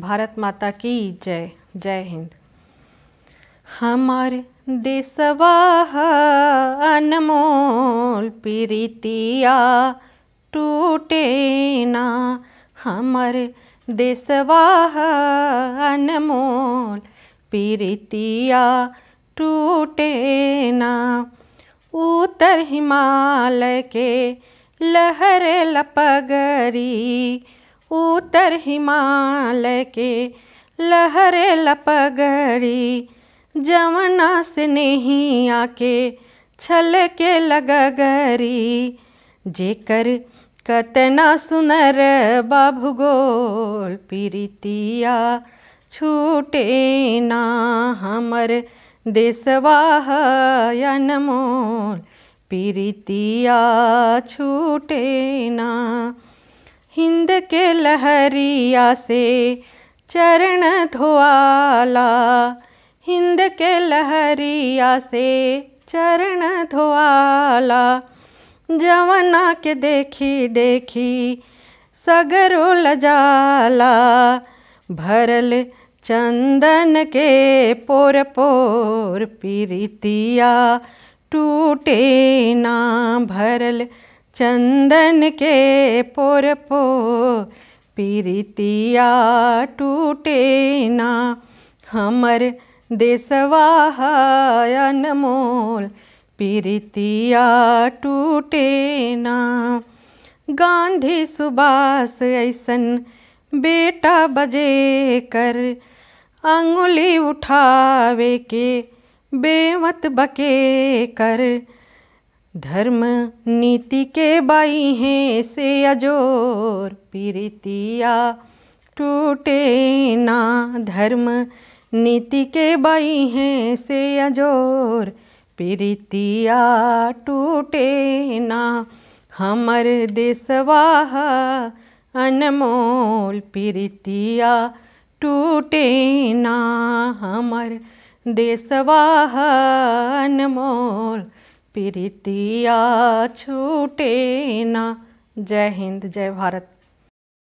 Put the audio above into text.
भारत माता की जय जय हिंद हमार देशवा अनमोल प्रीतिया टूटे ना हमार देशवा अनमोल प्रीतिया टूटे ना उत्तर हिमालय के लहर लपगरी उत्तर हिमालय के लहर लपगड़ी जमना से नहीं आके छल के लगगरी जेकर कतना सुनर बाबुगोल पीरितिया छूटे ना हमर देशवाह अनमोल पीरितिया छूटे ना हिंद के लहरिया से चरण धोआला हिंद के लहरिया से चरण धोआला जवना के देखी देखी सगरो लजाला भरल चंदन के पोर पोर पीरितिया टूटे ना भरल चंदन के पोर पो पीरितिया टूटे ना हमर देशवाहायन मोल पीरितिया टूटे ना गांधी सुभाष ऐसन बेटा बजे कर अंगुली उठावे के बेमत बके कर धर्म नीति के बाई हैं से अजोर प्रीतिया टूटे ना धर्म नीति के बाई हैं से अजोर प्रीतिया टूटे ना हमर देशवाह अनमोल प्रीतिया टूटे ना हमर देशवाह अनमोल प्रीतिया छूटे ना जय हिंद जय भारत